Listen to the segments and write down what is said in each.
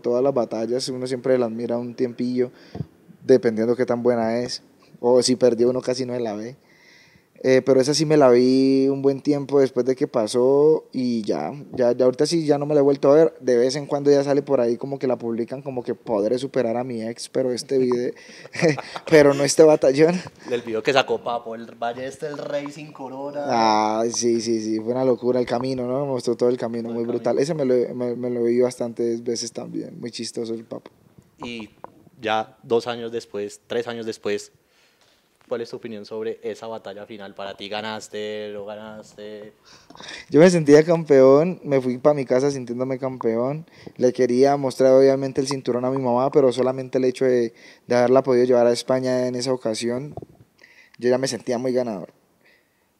todas las batallas, uno siempre las mira un tiempillo, dependiendo qué tan buena es. O si perdió uno casi no la ve. Eh, pero esa sí me la vi un buen tiempo después de que pasó y ya, ya, ya, ahorita sí ya no me la he vuelto a ver. De vez en cuando ya sale por ahí como que la publican como que podré superar a mi ex, pero este video, pero no este batallón. El video que sacó Papo, el Valle este, el Rey sin corona. Ah, sí, sí, sí, fue una locura el camino, ¿no? Me mostró todo el camino, muy brutal. Ese me lo, me lo vi bastantes veces también, muy chistoso el Papo. Y ya dos años después, tres años después, ¿Cuál es tu opinión sobre esa batalla final? ¿Para ti ganaste? ¿Lo ganaste? Yo me sentía campeón, me fui para mi casa sintiéndome campeón. Le quería mostrar obviamente el cinturón a mi mamá, pero solamente el hecho de, de haberla podido llevar a España en esa ocasión, yo ya me sentía muy ganador.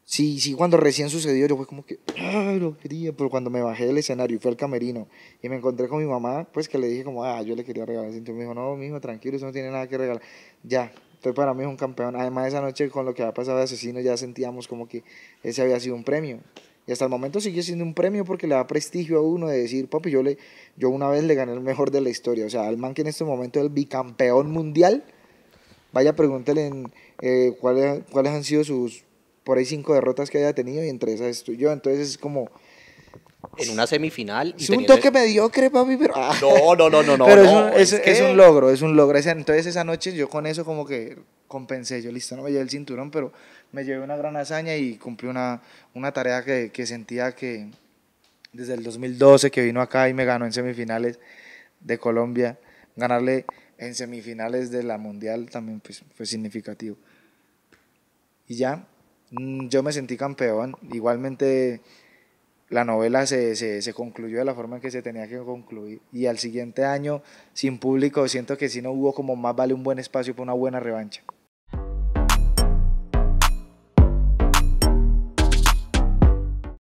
Sí, sí, cuando recién sucedió yo fue como que, ah, lo quería, pero cuando me bajé del escenario y fui al camerino y me encontré con mi mamá, pues que le dije como, ah, yo le quería regalar el cinturón, me dijo, no, mijo, tranquilo, eso no tiene nada que regalar, ya, entonces para mí es un campeón. Además esa noche con lo que había pasado de Asesino ya sentíamos como que ese había sido un premio. Y hasta el momento sigue siendo un premio porque le da prestigio a uno de decir, papi, yo, le, yo una vez le gané el mejor de la historia. O sea, al man que en este momento es el bicampeón mundial, vaya, pregúntele eh, cuáles, cuáles han sido sus, por ahí, cinco derrotas que haya tenido y entre esas estoy yo. Entonces es como, en una semifinal. es un toque mediocre, papi, pero... Ah. No, no, no, no, no. Pero es, un, es, logro, es un logro. Entonces esa noche yo con eso como que compensé. Yo listo, no me llevé el cinturón, pero me llevé una gran hazaña y cumplí una, una tarea que, sentía que desde el 2012 que vino acá y me ganó en semifinales de Colombia, ganarle en semifinales de la Mundial también pues, fue significativo. Y ya, mm, yo me sentí campeón. Igualmente la novela se, se, se, concluyó de la forma en que se tenía que concluir. Y al siguiente año, sin público, siento que si no hubo como más vale un buen espacio para una buena revancha.